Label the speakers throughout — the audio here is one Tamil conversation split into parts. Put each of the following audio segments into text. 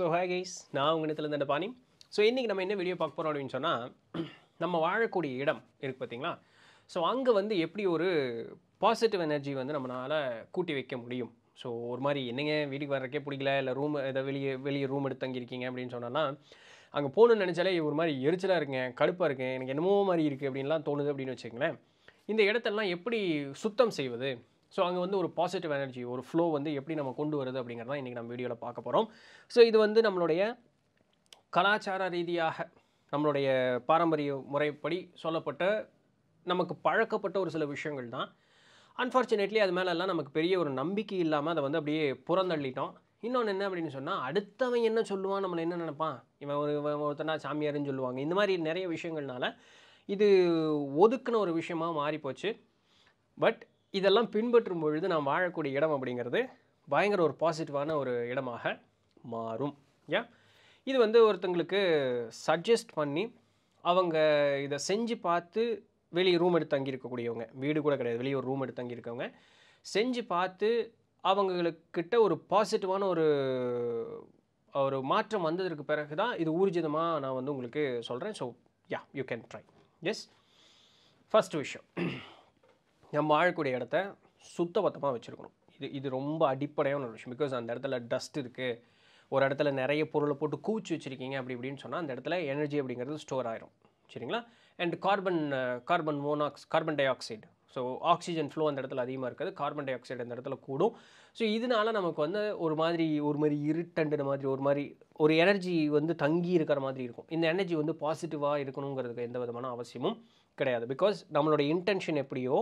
Speaker 1: ஸோ ஹே கைஸ் நான் உங்கள் இடத்துல இருந்த பாணி ஸோ இன்றைக்கி நம்ம என்ன வீடியோ பார்க்க போகிறோம் அப்படின்னு சொன்னால் நம்ம வாழக்கூடிய இடம் இருக்குது பார்த்தீங்களா ஸோ அங்கே வந்து எப்படி ஒரு பாசிட்டிவ் எனர்ஜி வந்து நம்மளால் கூட்டி வைக்க முடியும் ஸோ ஒரு மாதிரி என்னங்க வீட்டுக்கு வர்றக்கே பிடிக்கல இல்லை ரூம் எதாவது வெளியே வெளியே ரூம் எடுத்து தங்கியிருக்கீங்க அப்படின்னு சொன்னாலாம் அங்கே போகணுன்னு நினச்சாலே ஒரு மாதிரி எரிச்சலாக இருக்கேன் கடுப்பாக இருக்குது எனக்கு என்னமோ மாதிரி இருக்குது அப்படின்லாம் தோணுது அப்படின்னு வச்சுக்கங்களேன் இந்த இடத்தெல்லாம் எப்படி சுத்தம் செய்வது ஸோ அங்கே வந்து ஒரு பாசிட்டிவ் எனர்ஜி ஒரு ஃப்ளோ வந்து எப்படி நம்ம கொண்டு வருது அப்படிங்கிறதான் இன்றைக்கி நம்ம வீடியோவில் பார்க்க போகிறோம் ஸோ இது வந்து நம்மளுடைய கலாச்சார ரீதியாக நம்மளுடைய பாரம்பரிய முறைப்படி சொல்லப்பட்ட நமக்கு பழக்கப்பட்ட ஒரு சில விஷயங்கள் தான் அன்ஃபார்ச்சுனேட்லி அது மேலெல்லாம் நமக்கு பெரிய ஒரு நம்பிக்கை இல்லாமல் அதை வந்து அப்படியே புறந்தள்ளிட்டோம் இன்னொன்று என்ன அப்படின்னு சொன்னால் அடுத்தவன் என்ன சொல்லுவான் நம்மளை என்ன நினைப்பான் இவன் ஒரு ஒருத்தனா சாமியாருன்னு சொல்லுவாங்க இந்த மாதிரி நிறைய விஷயங்கள்னால இது ஒதுக்குன ஒரு விஷயமாக மாறிப்போச்சு பட் இதெல்லாம் பின்பற்றும் பொழுது நாம் வாழக்கூடிய இடம் அப்படிங்கிறது பயங்கர ஒரு பாசிட்டிவான ஒரு இடமாக மாறும் யா இது வந்து ஒருத்தங்களுக்கு சஜஸ்ட் பண்ணி அவங்க இதை செஞ்சு பார்த்து வெளியே ரூம் எடுத்து தங்கியிருக்கக்கூடியவங்க வீடு கூட கிடையாது வெளியே ஒரு ரூம் எடுத்து தங்கியிருக்கவங்க செஞ்சு பார்த்து அவங்களுக்கிட்ட ஒரு பாசிட்டிவான ஒரு ஒரு மாற்றம் வந்ததற்கு பிறகு தான் இது ஊர்ஜிதமாக நான் வந்து உங்களுக்கு சொல்கிறேன் so yeah you can try as first விஷயம் நம்ம வாழக்கூடிய இடத்த சுத்தபத்தமாக வச்சுருக்கணும் இது இது ரொம்ப அடிப்படையான ஒரு விஷயம் பிகாஸ் அந்த இடத்துல டஸ்ட் இருக்குது ஒரு இடத்துல நிறைய பொருளை போட்டு கூச்சி வச்சுருக்கீங்க அப்படி இப்படின்னு சொன்னால் அந்த இடத்துல எனர்ஜி அப்படிங்கிறது ஸ்டோர் ஆகிரும் சரிங்களா and carbon carbon monoxide carbon dioxide so oxygen flow அந்த இடத்துல அதிகமாக இருக்குது கார்பன் டை ஆக்சைடு அந்த இடத்துல கூடும் ஸோ இதனால் நமக்கு வந்து ஒரு மாதிரி ஒரு மாதிரி இருட்டண்டுன மாதிரி ஒரு மாதிரி ஒரு எனர்ஜி வந்து தங்கி இருக்கிற மாதிரி இருக்கும் இந்த எனர்ஜி வந்து பாசிட்டிவாக இருக்கணுங்கிறதுக்கு எந்த விதமான அவசியமும் கிடையாது பிகாஸ் நம்மளோட இன்டென்ஷன் எப்படியோ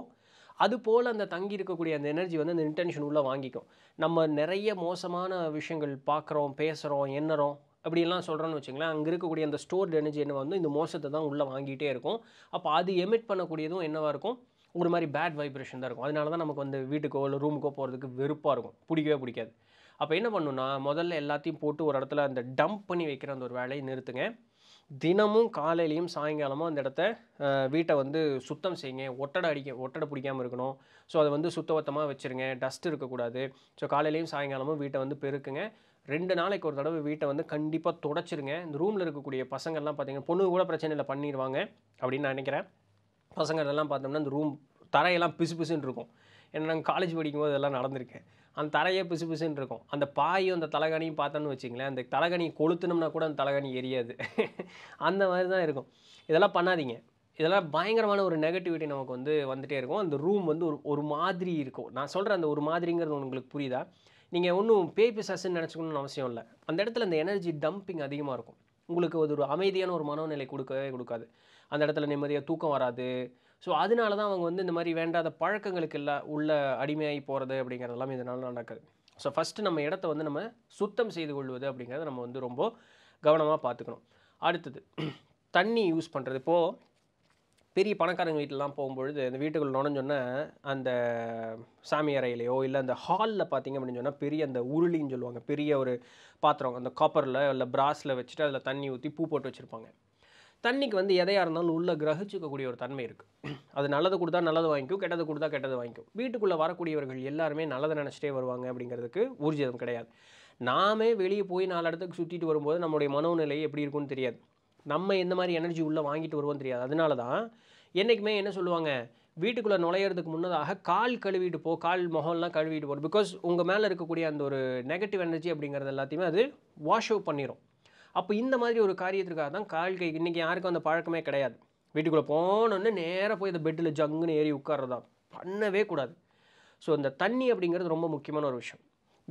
Speaker 1: அது போல் அந்த தங்கி இருக்கக்கூடிய அந்த எனர்ஜி வந்து அந்த இன்டென்ஷன் உள்ளே வாங்கிக்கும் நம்ம நிறைய மோசமான விஷயங்கள் பார்க்குறோம் பேசுகிறோம் எண்ணுறோம் அப்படிலாம் சொல்கிறோன்னு வச்சுங்களேன் அங்கே இருக்கக்கூடிய அந்த ஸ்டோர்டு எனர்ஜி என்ன வந்து இந்த மோசத்தை தான் உள்ளே வாங்கிட்டே இருக்கும் அப்போ அது எமிட் பண்ணக்கூடியதும் என்னவாக இருக்கும் ஒரு மாதிரி பேட் வைப்ரேஷன் தான் இருக்கும் அதனால தான் நமக்கு வந்து வீட்டுக்கோ இல்லை ரூமுக்கோ போகிறதுக்கு வெறுப்பாக இருக்கும் பிடிக்கவே பிடிக்காது அப்போ என்ன பண்ணுன்னா முதல்ல எல்லாத்தையும் போட்டு ஒரு இடத்துல அந்த டம்ப் பண்ணி வைக்கிற அந்த ஒரு வேலையை நிறுத்துங்க தினமும் காலையிலையும் சாயங்காலமும் அந்த இடத்த வீட்டை வந்து சுத்தம் செய்யுங்க ஒட்டடை அடிக்க ஒட்டடை பிடிக்காமல் இருக்கணும் ஸோ அதை வந்து சுத்தபத்தமாக வச்சுருங்க டஸ்ட் இருக்கக்கூடாது ஸோ காலையிலையும் சாயங்காலமும் வீட்டை வந்து பெருக்குங்க ரெண்டு நாளைக்கு ஒரு தடவை வீட்டை வந்து கண்டிப்பாக தொடச்சிருங்க இந்த ரூமில் இருக்கக்கூடிய பசங்கள்லாம் பார்த்தீங்கன்னா பொண்ணு கூட பிரச்சனை இல்லை பண்ணிடுவாங்க அப்படின்னு நான் நினைக்கிறேன் பசங்களெல்லாம் பார்த்தோம்னா இந்த ரூம் தரையெல்லாம் பிசு பிசுன்னு இருக்கும் ஏன்னா நாங்கள் காலேஜ் படிக்கும்போது இதெல்லாம் நடந்திருக்கேன் அந்த தரையே பிசு பிசுன்னு இருக்கும் அந்த பாயும் அந்த தலைகணியும் பார்த்தோன்னு வச்சிங்களேன் அந்த தலைகணியை கொளுத்துனோம்னா கூட அந்த தலைகணி எரியாது அந்த மாதிரி தான் இருக்கும் இதெல்லாம் பண்ணாதீங்க இதெல்லாம் பயங்கரமான ஒரு நெகட்டிவிட்டி நமக்கு வந்து வந்துகிட்டே இருக்கும் அந்த ரூம் வந்து ஒரு ஒரு மாதிரி இருக்கும் நான் சொல்கிற அந்த ஒரு மாதிரிங்கிறது உங்களுக்கு புரியுதா நீங்கள் ஒன்றும் பேய் பிசாசுன்னு நினச்சிக்கணும்னு அவசியம் இல்லை அந்த இடத்துல அந்த எனர்ஜி டம்பிங் அதிகமாக இருக்கும் உங்களுக்கு அது ஒரு அமைதியான ஒரு மனநிலை கொடுக்கவே கொடுக்காது அந்த இடத்துல நிம்மதியாக தூக்கம் வராது ஸோ அதனால தான் அவங்க வந்து இந்த மாதிரி வேண்டாத பழக்கங்களுக்கு இல்லை உள்ள அடிமையாகி போகிறது அப்படிங்கிறதெல்லாம் இதனால் நடக்குது ஸோ ஃபஸ்ட்டு நம்ம இடத்த வந்து நம்ம சுத்தம் செய்து கொள்வது அப்படிங்கிறத நம்ம வந்து ரொம்ப கவனமாக பார்த்துக்கணும் அடுத்தது தண்ணி யூஸ் பண்ணுறது இப்போது பெரிய பணக்காரங்க வீட்டிலலாம் போகும்பொழுது அந்த வீட்டுக்குள்ள நுழைஞ்சோன்னே அந்த சாமி அறையிலையோ இல்லை அந்த ஹாலில் பார்த்திங்க அப்படின்னு சொன்னால் பெரிய அந்த உருளின்னு சொல்லுவாங்க பெரிய ஒரு பாத்திரம் அந்த காப்பரில் இல்லை பிராஸில் வச்சுட்டு அதில் தண்ணி ஊற்றி பூ போட்டு வச்சுருப்பாங்க தண்ணிக்கு வந்து எதையாக இருந்தாலும் உள்ளே கிரகிச்சிக்கக்கூடிய ஒரு தன்மை இருக்குது அது நல்லது கொடுத்தா நல்லது வாங்கிக்கும் கெட்டது கொடுத்தா கெட்டது வாங்கிக்கும் வீட்டுக்குள்ளே வரக்கூடியவர்கள் எல்லாருமே நல்லதை நினச்சிட்டே வருவாங்க அப்படிங்கிறதுக்கு ஊர்ஜிதம் கிடையாது நாமே வெளியே போய் நாலு இடத்துக்கு சுற்றிட்டு வரும்போது நம்மளுடைய மனோநிலை எப்படி இருக்கும்னு தெரியாது நம்ம எந்த மாதிரி எனர்ஜி உள்ளே வாங்கிட்டு வருவோம் தெரியாது அதனால தான் என்றைக்குமே என்ன சொல்லுவாங்க வீட்டுக்குள்ளே நுழையிறதுக்கு முன்னதாக கால் கழுவிட்டு போ கால் முகம்லாம் கழுவிட்டு போகிறோம் பிகாஸ் உங்கள் மேலே இருக்கக்கூடிய அந்த ஒரு நெகட்டிவ் எனர்ஜி அப்படிங்கிறது எல்லாத்தையுமே அது வாஷ் அவுட் பண்ணிடும் அப்போ இந்த மாதிரி ஒரு காரியத்திற்காக தான் கால் கை இன்றைக்கி யாருக்கும் அந்த பழக்கமே கிடையாது வீட்டுக்குள்ளே போனோன்னு நேராக போய் இந்த பெட்டில் ஜங்குன்னு ஏறி உட்காரதான் பண்ணவே கூடாது ஸோ இந்த தண்ணி அப்படிங்கிறது ரொம்ப முக்கியமான ஒரு விஷயம்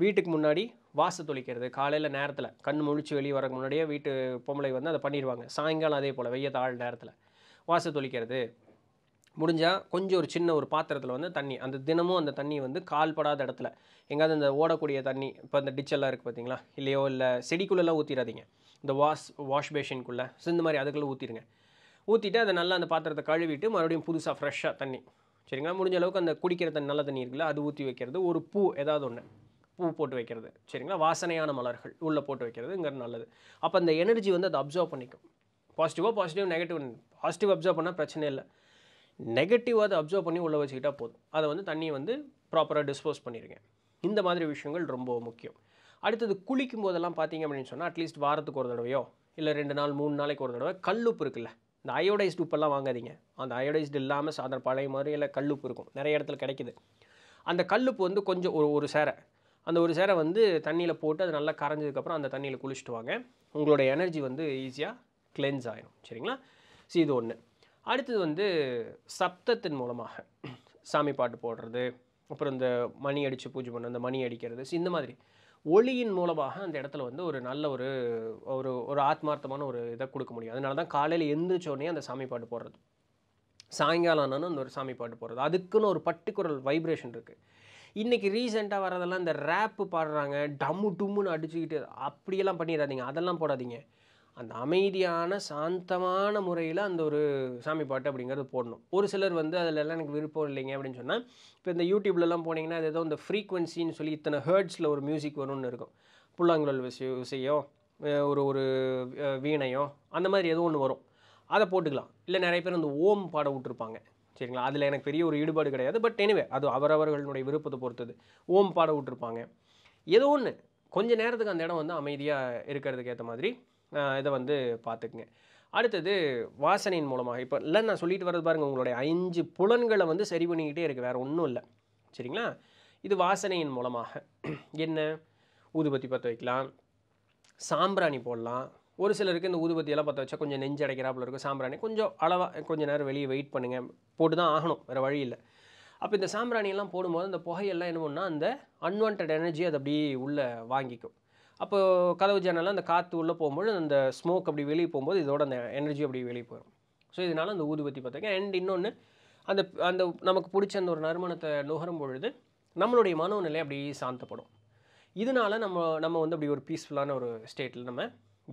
Speaker 1: வீட்டுக்கு முன்னாடி வாச தொளிக்கிறது காலையில் நேரத்தில் கண் முழிச்சு வெளியே வரக்கு முன்னாடியே வீட்டு பொம்பளை வந்து அதை பண்ணிடுவாங்க சாயங்காலம் அதே போல் வெய்ய தாழ் நேரத்தில் வாச தொளிக்கிறது முடிஞ்சால் கொஞ்சம் ஒரு சின்ன ஒரு பாத்திரத்தில் வந்து தண்ணி அந்த தினமும் அந்த தண்ணி வந்து கால்படாத இடத்துல எங்கேயாவது இந்த ஓடக்கூடிய தண்ணி இப்போ இந்த டிச்செல்லாம் இருக்குது பார்த்தீங்களா இல்லையோ இல்லை செடிக்குள்ளெல்லாம் ஊற்றிடாதீங்க இந்த வாஷ் வாஷ் பேஷனுக்குள்ளே ஸோ இந்த மாதிரி அதுக்குள்ளே ஊற்றிடுங்க ஊற்றிட்டு அதை நல்லா அந்த பாத்திரத்தை கழுவிட்டு மறுபடியும் புதுசாக ஃப்ரெஷ்ஷாக தண்ணி சரிங்களா முடிஞ்ச அளவுக்கு அந்த குடிக்கிற தண்ணி நல்ல தண்ணி இருக்குல்ல அது ஊற்றி வைக்கிறது ஒரு பூ ஏதாவது ஒன்று பூ போட்டு வைக்கிறது சரிங்களா வாசனையான மலர்கள் உள்ளே போட்டு வைக்கிறதுங்கிறது நல்லது அப்போ அந்த எனர்ஜி வந்து அதை அப்சர்வ் பண்ணிக்கும் பாசிட்டிவாக பாசிட்டிவ் நெகட்டிவ் பாசிட்டிவ் அப்சர்வ் பண்ணால் பிரச்சனை இல்லை நெகட்டிவாக அதை அப்சர்வ் பண்ணி உள்ளே வச்சுக்கிட்டால் போதும் அதை வந்து தண்ணியை வந்து ப்ராப்பராக டிஸ்போஸ் பண்ணியிருக்கேன் இந்த மாதிரி விஷயங்கள் ரொம்ப முக்கியம் அடுத்தது குளிக்கும் போதெல்லாம் பார்த்தீங்க அப்படின்னு சொன்னால் அட்லீஸ்ட் வாரத்துக்கு ஒரு தடவையோ இல்லை ரெண்டு நாள் மூணு நாளைக்கு ஒரு தடவை கல்லுப்பு இருக்குல்ல இந்த அயோடைஸ்டு உப்பெல்லாம் வாங்காதீங்க அந்த அயோடைஸ்டு இல்லாமல் சாதாரண பழைய மாதிரி இல்லை கல்லுப்பு இருக்கும் நிறைய இடத்துல கிடைக்குது அந்த கல்லுப்பு வந்து கொஞ்சம் ஒரு ஒரு சேரை அந்த ஒரு சேரை வந்து தண்ணியில் போட்டு அது நல்லா கரைஞ்சதுக்கப்புறம் அந்த தண்ணியில் குளிச்சுட்டு வாங்க உங்களுடைய எனர்ஜி வந்து ஈஸியாக கிளென்ஸ் ஆகிடும் சரிங்களா சி இது ஒன்று அடுத்தது வந்து சப்தத்தின் மூலமாக சாமி பாட்டு போடுறது அப்புறம் இந்த மணி அடித்து பூஜை பண்ண அந்த மணி அடிக்கிறது இந்த மாதிரி ஒளியின் மூலமாக அந்த இடத்துல வந்து ஒரு நல்ல ஒரு ஒரு ஒரு ஆத்மார்த்தமான ஒரு இதை கொடுக்க முடியும் அதனால தான் காலையில் எந்திரிச்சோடனே அந்த சாமி பாட்டு போடுறது சாயங்காலம் ஆனாலும் அந்த ஒரு சாமி பாட்டு போடுறது அதுக்குன்னு ஒரு பர்டிகுலர் வைப்ரேஷன் இருக்குது இன்றைக்கி ரீசெண்டாக வரதெல்லாம் இந்த ரேப்பு பாடுறாங்க டம்மு டும்முன்னு அடிச்சுக்கிட்டு அப்படியெல்லாம் பண்ணிடாதீங்க அதெல்லாம் போடாதீங்க அந்த அமைதியான சாந்தமான முறையில் அந்த ஒரு சாமி பாட்டு அப்படிங்கிறது போடணும் ஒரு சிலர் வந்து அதிலெல்லாம் எனக்கு விருப்பம் இல்லைங்க அப்படின்னு சொன்னால் இப்போ இந்த யூடியூப்லலாம் போனீங்கன்னா அது ஏதோ இந்த ஃப்ரீக்வன்சின்னு சொல்லி இத்தனை ஹேர்ட்ஸில் ஒரு மியூசிக் வரும்னு இருக்கும் புல்லாங்குழல் விசை விசையோ ஒரு ஒரு வீணையோ அந்த மாதிரி ஏதோ ஒன்று வரும் அதை போட்டுக்கலாம் இல்லை நிறைய பேர் அந்த ஓம் பாட விட்டுருப்பாங்க சரிங்களா அதில் எனக்கு பெரிய ஒரு ஈடுபாடு கிடையாது பட் எனிவே அது அவரவர்களுடைய விருப்பத்தை பொறுத்தது ஓம் பாட விட்டுருப்பாங்க ஏதோ ஒன்று கொஞ்சம் நேரத்துக்கு அந்த இடம் வந்து அமைதியாக இருக்கிறதுக்கு ஏற்ற மாதிரி இதை வந்து பார்த்துக்குங்க அடுத்தது வாசனையின் மூலமாக இப்போ இல்லை நான் சொல்லிட்டு வரது பாருங்கள் உங்களுடைய ஐந்து புலன்களை வந்து சரி பண்ணிக்கிட்டே இருக்குது வேறு ஒன்றும் இல்லை சரிங்களா இது வாசனையின் மூலமாக என்ன ஊதுபத்தி பற்ற வைக்கலாம் சாம்பிராணி போடலாம் ஒரு சிலருக்கு இந்த ஊதுபத்தியெல்லாம் பற்ற வச்சா கொஞ்சம் நெஞ்சு அடைக்கிறாப்புல இருக்கும் சாம்பிராணி கொஞ்சம் அளவாக கொஞ்சம் நேரம் வெளியே வெயிட் பண்ணுங்கள் போட்டு தான் ஆகணும் வேறு வழி இல்லை அப்போ இந்த சாம்பிராணியெல்லாம் போடும்போது அந்த புகையெல்லாம் என்ன பண்ணால் அந்த அன்வான்ட் எனர்ஜி அது அப்படியே உள்ளே வாங்கிக்கும் அப்போ கதவு ஜன்னலாம் அந்த காற்று உள்ளே போகும்போது அந்த ஸ்மோக் அப்படி வெளியே போகும்போது இதோட அந்த எனர்ஜி அப்படி வெளியே போயிடும் ஸோ இதனால் அந்த ஊதுபத்தி பார்த்துருக்கேன் அண்ட் இன்னொன்று அந்த அந்த நமக்கு பிடிச்ச அந்த ஒரு நறுமணத்தை நுகரும் பொழுது நம்மளுடைய மனோநிலை அப்படி சாந்தப்படும் இதனால் நம்ம நம்ம வந்து அப்படி ஒரு பீஸ்ஃபுல்லான ஒரு ஸ்டேட்டில் நம்ம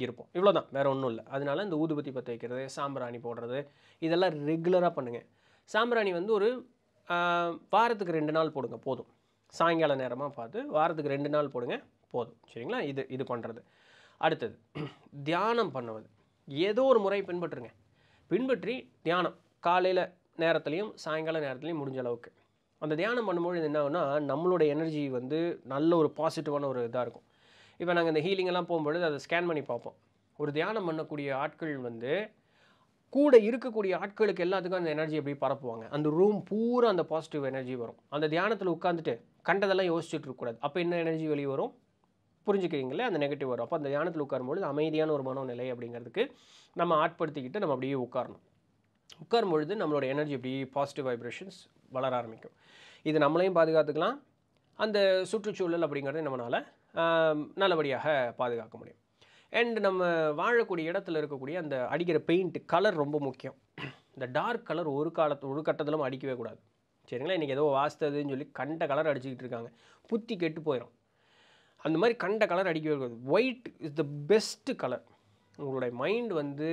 Speaker 1: இருப்போம் இவ்வளோ தான் வேறு ஒன்றும் இல்லை அதனால் இந்த ஊதுபத்தி பற்ற வைக்கிறது சாம்பிராணி போடுறது இதெல்லாம் ரெகுலராக பண்ணுங்கள் சாம்பிராணி வந்து ஒரு வாரத்துக்கு ரெண்டு நாள் போடுங்க போதும் சாயங்கால நேரமாக பார்த்து வாரத்துக்கு ரெண்டு நாள் போடுங்க போதும் சரிங்களா இது இது பண்ணுறது அடுத்தது தியானம் பண்ணுவது ஏதோ ஒரு முறை பின்பற்றுங்க பின்பற்றி தியானம் காலையில் நேரத்துலையும் சாயங்கால நேரத்துலையும் முடிஞ்ச அளவுக்கு அந்த தியானம் பண்ணும்போது இது என்ன ஆகுனா நம்மளோட எனர்ஜி வந்து நல்ல ஒரு பாசிட்டிவான ஒரு இதாக இருக்கும் இப்போ நாங்கள் இந்த ஹீலிங்கெல்லாம் போகும்பொழுது அதை ஸ்கேன் பண்ணி பார்ப்போம் ஒரு தியானம் பண்ணக்கூடிய ஆட்கள் வந்து கூட இருக்கக்கூடிய ஆட்களுக்கு எல்லாத்துக்கும் அந்த எனர்ஜி எப்படி பரப்புவாங்க அந்த ரூம் பூரா அந்த பாசிட்டிவ் எனர்ஜி வரும் அந்த தியானத்தில் உட்காந்துட்டு கண்டதெல்லாம் யோசிச்சுட்டு இருக்கக்கூடாது அப்போ என்ன எனர்ஜி வெளியே வரும் புரிஞ்சுக்கிறீங்களே அந்த நெகட்டிவ் வரும் அப்போ அந்த தியானத்தில் உட்காரும்பொழுது அமைதியான ஒரு மனநிலை அப்படிங்கிறதுக்கு நம்ம ஆட்படுத்திக்கிட்டு நம்ம அப்படியே உட்காரணும் உட்காரும் பொழுது நம்மளோட எனர்ஜி இப்படி பாசிட்டிவ் வைப்ரேஷன்ஸ் வளர ஆரம்பிக்கும் இது நம்மளையும் பாதுகாத்துக்கலாம் அந்த சுற்றுச்சூழல் அப்படிங்கிறத நம்மளால் நல்லபடியாக பாதுகாக்க முடியும் அண்ட் நம்ம வாழக்கூடிய இடத்துல இருக்கக்கூடிய அந்த அடிக்கிற பெயிண்ட் கலர் ரொம்ப முக்கியம் இந்த டார்க் கலர் ஒரு காலத்து ஒரு கட்டத்திலும் அடிக்கவே கூடாது சரிங்களா இன்றைக்கி ஏதோ வாஸ்ததுன்னு சொல்லி கண்ட கலர் அடிச்சுக்கிட்டு இருக்காங்க புத்தி கெட்டு போயிடும் அந்த மாதிரி கண்ட கலர் அடிக்கவே கூடாது white is the best colour உங்களுடைய மைண்ட் வந்து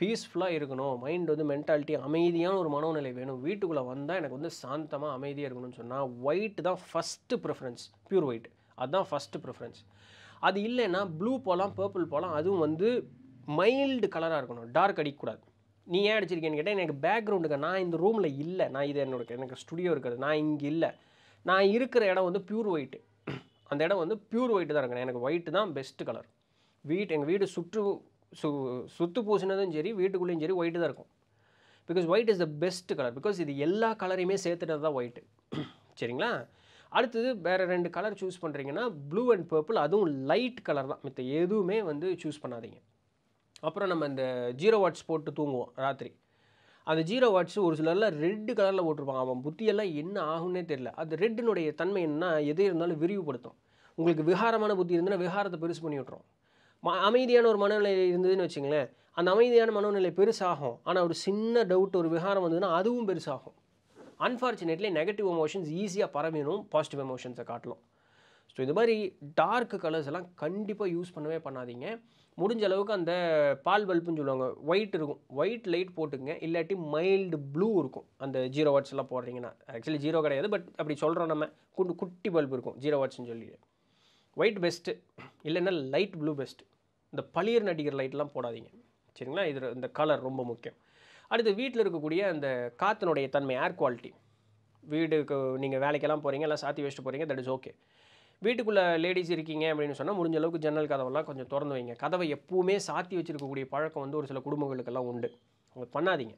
Speaker 1: பீஸ்ஃபுல்லாக இருக்கணும் மைண்ட் வந்து மென்டாலிட்டி அமைதியான ஒரு மனோநிலை வேணும் வீட்டுக்குள்ளே வந்தால் எனக்கு வந்து சாந்தமாக அமைதியாக இருக்கணும்னு சொன்னால் ஒயிட் தான் ஃபஸ்ட்டு ப்ரிஃபரன்ஸ் ப்யூர் ஒயிட் அதுதான் ஃபஸ்ட்டு ப்ரிஃபரன்ஸ் அது இல்லைன்னா ப்ளூ போகலாம் பர்பிள் போகலாம் அதுவும் வந்து மைல்டு கலராக இருக்கணும் டார்க் அடிக்கக்கூடாது நீ ஏன் அடிச்சிருக்கேன்னு கேட்டால் எனக்கு பேக்ரவுண்டுக்கு நான் இந்த ரூமில் இல்லை நான் இது என்னோட எனக்கு ஸ்டுடியோ இருக்கிறது நான் இங்கே இல்லை நான் இருக்கிற இடம் வந்து ப்யூர் ஒயிட்டு அந்த இடம் வந்து ப்யூர் ஒயிட் தான் இருக்கணும் எனக்கு ஒயிட்டு தான் பெஸ்ட் கலர் வீட்டு எங்கள் வீடு சுற்று சு சுற்று பூசினதும் சரி வீட்டுக்குள்ளேயும் சரி ஒயிட்டு தான் இருக்கும் because white is the best colour because இது எல்லா கலரையுமே சேர்த்துட்டது தான் ஒயிட்டு சரிங்களா அடுத்தது வேறு ரெண்டு கலர் சூஸ் பண்ணுறீங்கன்னா ப்ளூ அண்ட் பர்பிள் அதுவும் லைட் கலர் தான் மித்த எதுவுமே வந்து சூஸ் பண்ணாதீங்க அப்புறம் நம்ம இந்த ஜீரோ வாட்ஸ் போட்டு தூங்குவோம் ராத்திரி அந்த ஜீரோ வாட்ஸ் ஒரு சிலரில் ரெட்டு கலரில் போட்டிருப்பாங்க அவன் புத்தியெல்லாம் என்ன ஆகும்னே தெரில அது ரெட்டினுடைய தன்மை என்ன எது இருந்தாலும் விரிவுபடுத்தும் உங்களுக்கு விகாரமான புத்தி இருந்ததுன்னா விகாரத்தை பெருசு பண்ணி விட்டுரும் ம அமைதியான ஒரு மனநிலை இருந்ததுன்னு வச்சுங்களேன் அந்த அமைதியான மனநிலை பெருசாகும் ஆனால் ஒரு சின்ன டவுட் ஒரு விகாரம் வந்ததுன்னா அதுவும் பெருசாகும் அன்ஃபார்ச்சுனேட்லி நெகட்டிவ் எமோஷன்ஸ் ஈஸியாக பரவிடும் பாசிட்டிவ் எமோஷன்ஸை காட்டலாம் ஸோ இது மாதிரி டார்க் கலர்ஸ் எல்லாம் கண்டிப்பாக யூஸ் பண்ணவே பண்ணாதீங்க முடிஞ்ச அளவுக்கு அந்த பால் பல்புன்னு சொல்லுவாங்க ஒயிட் இருக்கும் ஒயிட் லைட் போட்டுங்க இல்லாட்டி மைல்டு ப்ளூ இருக்கும் அந்த ஜீரோ வாட்ஸ் எல்லாம் போடுறீங்கன்னா ஆக்சுவலி ஜீரோ கிடையாது பட் அப்படி சொல்கிறோம் நம்ம குண்டு குட்டி பல்பு இருக்கும் ஜீரோ வாட்ஸ்ன்னு சொல்லி ஒயிட் பெஸ்ட்டு இல்லைன்னா லைட் ப்ளூ பெஸ்ட்டு இந்த பளியர் நடிகர் லைட்லாம் போடாதீங்க சரிங்களா இதில் இந்த கலர் ரொம்ப முக்கியம் அடுத்து வீட்டில் இருக்கக்கூடிய அந்த காற்றினுடைய தன்மை ஏர் குவாலிட்டி வீடுக்கு நீங்கள் வேலைக்கெல்லாம் போகிறீங்க எல்லாம் சாத்தி வச்சுட்டு போகிறீங்க தட் இஸ் ஓகே வீட்டுக்குள்ளே லேடிஸ் இருக்கீங்க அப்படின்னு சொன்னால் முடிஞ்ச அளவுக்கு ஜன்னல் கதவெல்லாம் கொஞ்சம் திறந்து வைங்க கதவை எப்பவுமே சாத்தி வச்சுருக்கக்கூடிய பழக்கம் வந்து ஒரு சில குடும்பங்களுக்கெல்லாம் உண்டு அவங்க பண்ணாதீங்க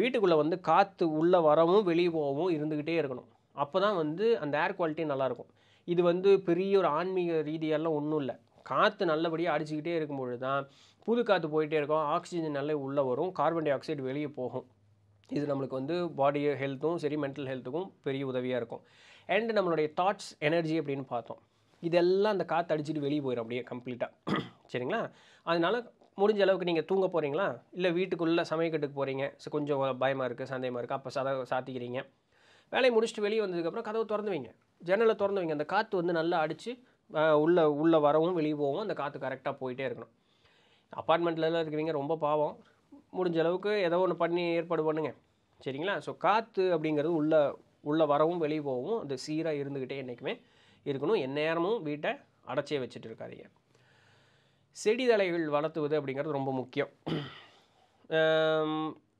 Speaker 1: வீட்டுக்குள்ளே வந்து காற்று உள்ளே வரவும் வெளியே போகவும் இருந்துக்கிட்டே இருக்கணும் அப்போ தான் வந்து அந்த ஏர் குவாலிட்டி நல்லாயிருக்கும் இது வந்து பெரிய ஒரு ஆன்மீக ரீதியெல்லாம் ஒன்றும் இல்லை காற்று நல்லபடியாக அடிச்சுக்கிட்டே இருக்கும்பொழுது தான் புது காற்று போயிட்டே இருக்கும் ஆக்சிஜன் நல்லா உள்ளே வரும் கார்பன் டை ஆக்சைடு வெளியே போகும் இது நம்மளுக்கு வந்து பாடி ஹெல்த்தும் சரி மென்டல் ஹெல்த்துக்கும் பெரிய உதவியாக இருக்கும் அண்ட் நம்மளுடைய தாட்ஸ் எனர்ஜி அப்படின்னு பார்த்தோம் இதெல்லாம் அந்த காற்று அடிச்சுட்டு வெளியே போயிடும் அப்படியே கம்ப்ளீட்டாக சரிங்களா அதனால் முடிஞ்ச அளவுக்கு நீங்கள் தூங்க போகிறீங்களா இல்லை வீட்டுக்குள்ளே சமயக்கட்டுக்கு போகிறீங்க ஸோ கொஞ்சம் பயமாக இருக்குது சந்தேகமாக இருக்குது அப்போ சத சாத்திக்கிறீங்க வேலையை முடிச்சுட்டு வெளியே வந்ததுக்கப்புறம் கதவை திறந்து வைங்க ஜன்னலை திறந்து வைங்க அந்த காற்று வந்து நல்லா அடித்து உள்ளே உள்ளே வரவும் வெளியே போகவும் அந்த காற்று கரெக்டாக போயிட்டே இருக்கணும் அப்பார்ட்மெண்ட்லலாம் இருக்கிறீங்க ரொம்ப பாவம் முடிஞ்ச அளவுக்கு ஏதோ ஒன்று பண்ணி ஏற்பாடு பண்ணுங்கள் சரிங்களா ஸோ காற்று அப்படிங்கிறது உள்ளே உள்ளே வரவும் வெளியே போகவும் அது சீராக இருந்துக்கிட்டே என்றைக்குமே இருக்கணும் எந்நேரமும் வீட்டை அடைச்சே வச்சுட்டு இருக்காதிங்க செடி வளர்த்துவது அப்படிங்கிறது ரொம்ப முக்கியம்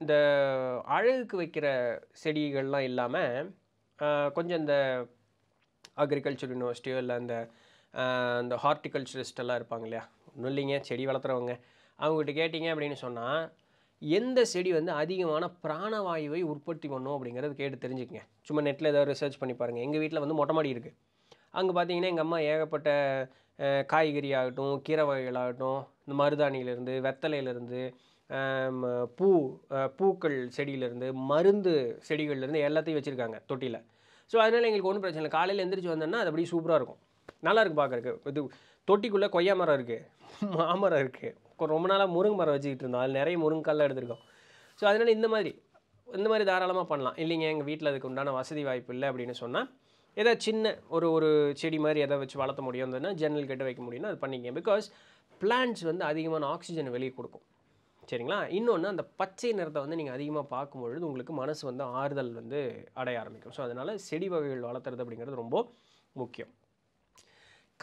Speaker 1: இந்த அழகுக்கு வைக்கிற செடிகள்லாம் இல்லாமல் கொஞ்சம் இந்த அக்ரிகல்ச்சர் யூனிவர்சிட்டியோ இல்லை அந்த இந்த ஹார்டிகல்ச்சரிஸ்டெல்லாம் இருப்பாங்க இல்லையா ஒன்றும் இல்லைங்க செடி வளர்த்துறவங்க அவங்ககிட்ட கேட்டிங்க அப்படின்னு சொன்னால் எந்த செடி வந்து அதிகமான பிராணவாயுவை உற்பத்தி பண்ணும் அப்படிங்கிறது கேட்டு தெரிஞ்சுக்கங்க சும்மா நெட்டில் ஏதாவது ரிசர்ச் பண்ணி பாருங்கள் எங்கள் வீட்டில் வந்து மொட்டை மாடி இருக்குது அங்கே பார்த்தீங்கன்னா எங்கள் அம்மா ஏகப்பட்ட காய்கறி ஆகட்டும் கீரை வகைகளாகட்டும் இந்த மருதாணியிலேருந்து வெத்தலையிலேருந்து பூ பூக்கள் செடியிலேருந்து மருந்து செடிகள்லேருந்து எல்லாத்தையும் வச்சுருக்காங்க தொட்டியில் ஸோ அதனால் எங்களுக்கு ஒன்றும் பிரச்சனை இல்லை காலையில் எந்திரிச்சு வந்தோம்னா அது அப்படியே சூப்பராக இருக்கும் நல்லா இருக்குது பார்க்குறக்கு இது தொட்டிக்குள்ளே கொய்யா மரம் இருக்குது மாமரம் இருக்குது ரொம்ப நாளாக முருங்கை மரம் வச்சுக்கிட்டு இருந்தோம் அதில் நிறைய முருங்கைக்கல்லாம் எடுத்திருக்கோம் ஸோ அதனால் இந்த மாதிரி இந்த மாதிரி தாராளமாக பண்ணலாம் இல்லைங்க எங்கள் வீட்டில் அதுக்கு உண்டான வசதி வாய்ப்பு இல்லை அப்படின்னு சொன்னால் ஏதாவது சின்ன ஒரு ஒரு செடி மாதிரி எதை வச்சு வளர்த்த முடியும் இருந்ததுன்னா ஜன்னல் கிட்ட வைக்க முடியும்னா அது பண்ணிக்கங்க பிகாஸ் பிளான்ஸ் வந்து அதிகமான ஆக்சிஜன் வெளியே கொடுக்கும் சரிங்களா இன்னொன்று அந்த பச்சை நிறத்தை வந்து நீங்கள் அதிகமாக பார்க்கும்பொழுது உங்களுக்கு மனசு வந்து ஆறுதல் வந்து அடைய ஆரம்பிக்கும் ஸோ அதனால் செடி வகைகள் வளர்த்துறது அப்படிங்கிறது ரொம்ப முக்கியம்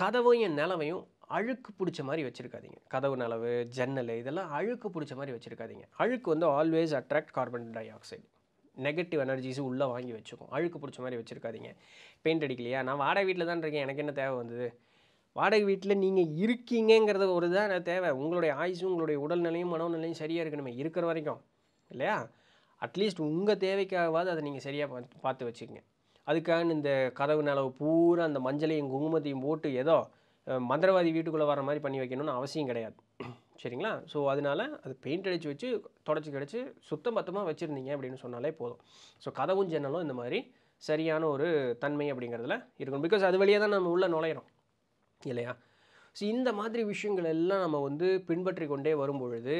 Speaker 1: கதவையும் நிலவையும் அழுக்கு பிடிச்ச மாதிரி வச்சுருக்காதீங்க கதவு நலவு ஜன்னல் இதெல்லாம் அழுக்கு பிடிச்ச மாதிரி வச்சுருக்காதீங்க அழுக்கு வந்து always attract carbon dioxide negative எனர்ஜிஸும் உள்ளே வாங்கி வச்சுக்கும் அழுக்கு பிடிச்ச மாதிரி வச்சுருக்காதீங்க பெயிண்ட் அடிக்கலையா நான் வாடகை வீட்டில் தான் இருக்கேன் எனக்கு என்ன தேவை வந்தது வாடகை வீட்டில் நீங்கள் இருக்கீங்கிறத ஒரு தான் தேவை உங்களுடைய ஆயுசும் உங்களுடைய உடல்நிலையும் மனோநிலையும் சரியாக இருக்கணுமே இருக்கிற வரைக்கும் இல்லையா அட்லீஸ்ட் உங்கள் தேவைக்காகவாது அதை நீங்கள் சரியாக பார்த்து பார்த்து வச்சுக்கோங்க அதுக்காக இந்த கதவு நிலவு பூரா அந்த மஞ்சளையும் குங்குமத்தையும் போட்டு ஏதோ மந்திரவாதி வீட்டுக்குள்ளே வர மாதிரி பண்ணி வைக்கணும்னு அவசியம் கிடையாது சரிங்களா ஸோ அதனால் அது பெயிண்ட் அடித்து வச்சு தொடச்சி கிடச்சி சுத்தம் பத்தமாக வச்சுருந்தீங்க அப்படின்னு சொன்னாலே போதும் ஸோ கதவும் ஜன்னலும் இந்த மாதிரி சரியான ஒரு தன்மை அப்படிங்கிறதுல இருக்கணும் பிகாஸ் அது வழியாக தான் நம்ம உள்ளே நுழையிறோம் இல்லையா ஸோ இந்த மாதிரி விஷயங்கள் எல்லாம் நம்ம வந்து பின்பற்றி கொண்டே வரும் பொழுது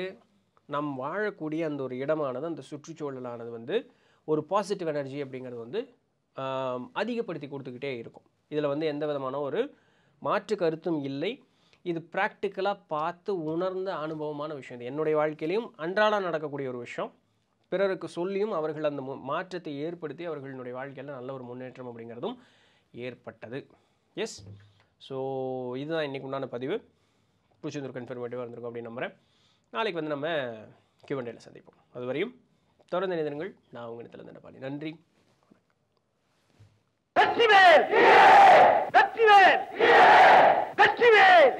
Speaker 1: நம் வாழக்கூடிய அந்த ஒரு இடமானது அந்த சுற்றுச்சூழலானது வந்து ஒரு பாசிட்டிவ் எனர்ஜி அப்படிங்கிறது வந்து அதிகப்படுத்தி கொடுத்துக்கிட்டே இருக்கும் இதில் வந்து எந்த விதமான ஒரு மாற்று கருத்தும் இல்லை இது ப்ராக்டிக்கலாக பார்த்து உணர்ந்த அனுபவமான விஷயம் இது என்னுடைய வாழ்க்கையிலையும் அன்றாடம் நடக்கக்கூடிய ஒரு விஷயம் பிறருக்கு சொல்லியும் அவர்கள் அந்த மாற்றத்தை ஏற்படுத்தி அவர்களுடைய வாழ்க்கையில் நல்ல ஒரு முன்னேற்றம் அப்படிங்கிறதும் ஏற்பட்டது எஸ் ஸோ இதுதான் இன்றைக்கு உண்டான பதிவு பிடிச்சிருந்துருக்கு கன்ஃபர்மேட்டிவாக இருந்திருக்கும் அப்படின்னு நம்புகிறேன் நாளைக்கு வந்து நம்ம கியூஎன்டேல சந்திப்போம் அதுவரையும் தொடர்ந்து நினைந்திருங்கள் நான் உங்கள் இடத்துல நன்றி வெற்றிவேல்